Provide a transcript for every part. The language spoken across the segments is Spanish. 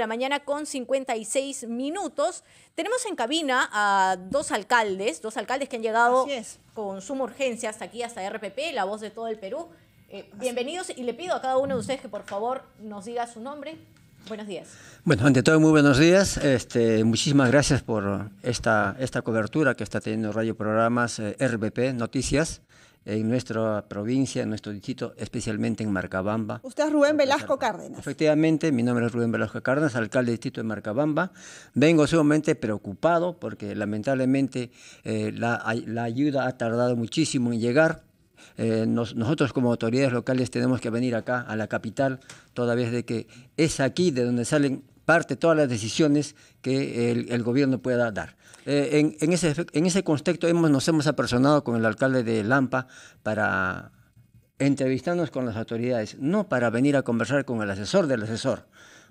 la mañana con 56 minutos. Tenemos en cabina a dos alcaldes, dos alcaldes que han llegado con suma urgencia hasta aquí, hasta RPP, la voz de todo el Perú. Eh, bienvenidos y le pido a cada uno de ustedes que por favor nos diga su nombre. Buenos días. Bueno, ante todo, muy buenos días. Este, muchísimas gracias por esta, esta cobertura que está teniendo Radio Programas eh, RPP Noticias en nuestra provincia, en nuestro distrito, especialmente en Marcabamba. Usted es Rubén Velasco Cárdenas. Efectivamente, mi nombre es Rubén Velasco Cárdenas, alcalde del distrito de Marcabamba. Vengo sumamente preocupado porque lamentablemente eh, la, ayuda ha tardado muchísimo en llegar. Eh, nosotros como autoridades locales tenemos que venir acá a la capital, toda vez de que es aquí de donde salen parte todas las decisiones que el, gobierno pueda dar. Eh, en, ese, en ese contexto hemos, nos hemos apersonado con el alcalde de Lampa para entrevistarnos con las autoridades, no para venir a conversar con el asesor del asesor.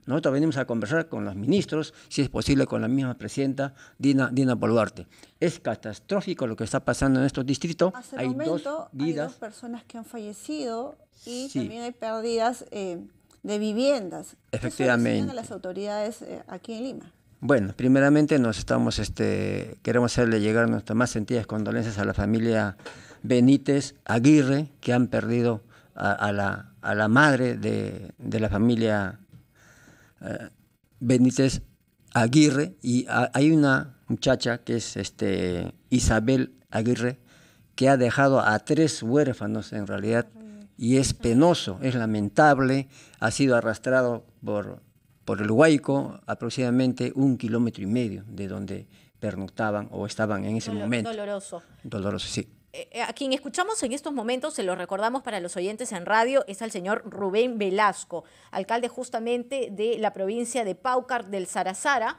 Nosotros venimos a conversar con los ministros, si es posible con la misma presidenta Dina, Dina Boluarte. Es catastrófico lo que está pasando en estos distritos. Hace hay momento, dos vidas. Hay dos personas que han fallecido y también hay pérdidas. Eh, de viviendas. Efectivamente. ¿Qué las autoridades eh, aquí en Lima? Bueno, primeramente nos estamos, este, queremos hacerle llegar nuestras más sentidas condolencias a la familia Benítez Aguirre, que han perdido a, la, madre de, la familia eh, Benítez Aguirre. Y hay una muchacha que es este, Isabel Aguirre, que ha dejado a tres huérfanos en realidad y es penoso, es lamentable, ha sido arrastrado por, por el Huayco aproximadamente un kilómetro y medio de donde pernoctaban o estaban en ese momento. Doloroso. Doloroso, sí. Eh, eh, a quien escuchamos en estos momentos, se lo recordamos para los oyentes en radio, es al señor Rubén Velasco, alcalde justamente de la provincia de Paucar del Sarazara.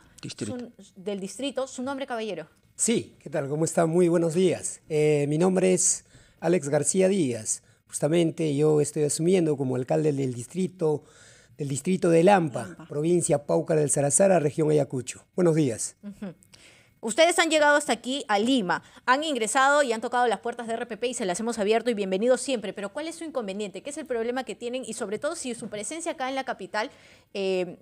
del distrito. ¿Su nombre, caballero? Sí, ¿qué tal? ¿Cómo está? Muy buenos días. Eh, mi nombre es Alex García Díaz. Justamente yo estoy asumiendo como alcalde del distrito del distrito de Lampa, provincia Pauca del Sarazara, región Ayacucho. Buenos días. Ustedes han llegado hasta aquí, a Lima, han ingresado y han tocado las puertas de RPP y se las hemos abierto y bienvenidos siempre, pero ¿cuál es su inconveniente? ¿Qué es el problema que tienen? Y sobre todo si su presencia acá en la capital eh,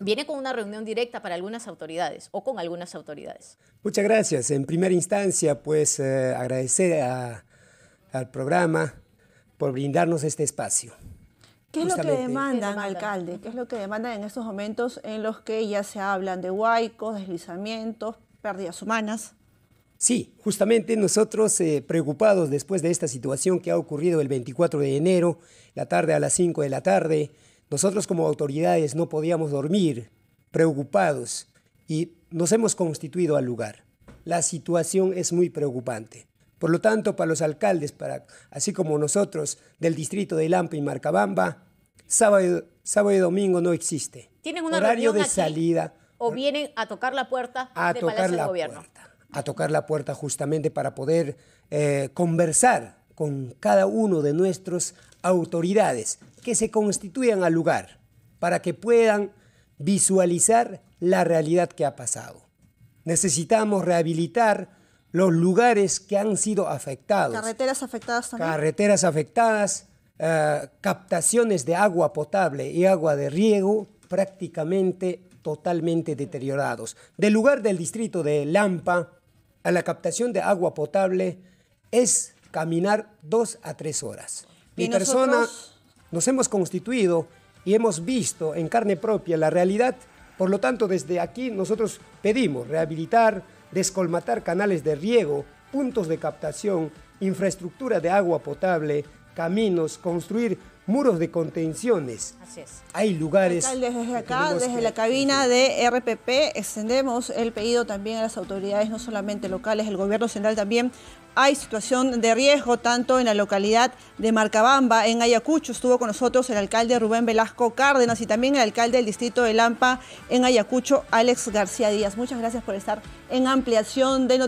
viene con una reunión directa para algunas autoridades o con algunas autoridades. Muchas gracias. En primera instancia, pues eh, agradecer al programa, por brindarnos este espacio. ¿Qué es lo que demandan, alcalde? ¿Qué es lo que demandan en estos momentos en los que ya se hablan de huaicos, deslizamientos, pérdidas humanas? Sí, justamente nosotros eh, preocupados después de esta situación que ha ocurrido el 24 de enero, la tarde a las 5 de la tarde, nosotros como autoridades no podíamos dormir, preocupados, y nos hemos constituido al lugar. La situación es muy preocupante. Por lo tanto, para los alcaldes, para, así como nosotros del distrito de Lampa y Marcabamba, sábado, sábado y domingo no existe. Tienen un horario de salida. O vienen a tocar la puerta a tocar la Gobierno. Puerta, a tocar la puerta justamente para poder eh, conversar con cada uno de nuestras autoridades que se constituyan al lugar para que puedan visualizar la realidad que ha pasado. Necesitamos rehabilitar los lugares que han sido afectados. Carreteras afectadas también. Carreteras afectadas, eh, captaciones de agua potable y agua de riego prácticamente totalmente deteriorados. Del lugar del distrito de Lampa a la captación de agua potable es caminar dos a tres horas. Mi nos hemos constituido y hemos visto en carne propia la realidad. Por lo tanto, desde aquí nosotros pedimos rehabilitar, descolmatar canales de riego, puntos de captación, infraestructura de agua potable, caminos, construir muros de contenciones. Así es. Hay lugares. desde acá, desde la cabina de RPP, extendemos el pedido también a las autoridades, no solamente locales, el gobierno central también. Hay situación de riesgo tanto en la localidad de Marcabamba, en Ayacucho estuvo con nosotros el alcalde Rubén Velasco Cárdenas y también el alcalde del distrito de Lampa en Ayacucho, Alex García Díaz. Muchas gracias por estar en ampliación de noticias.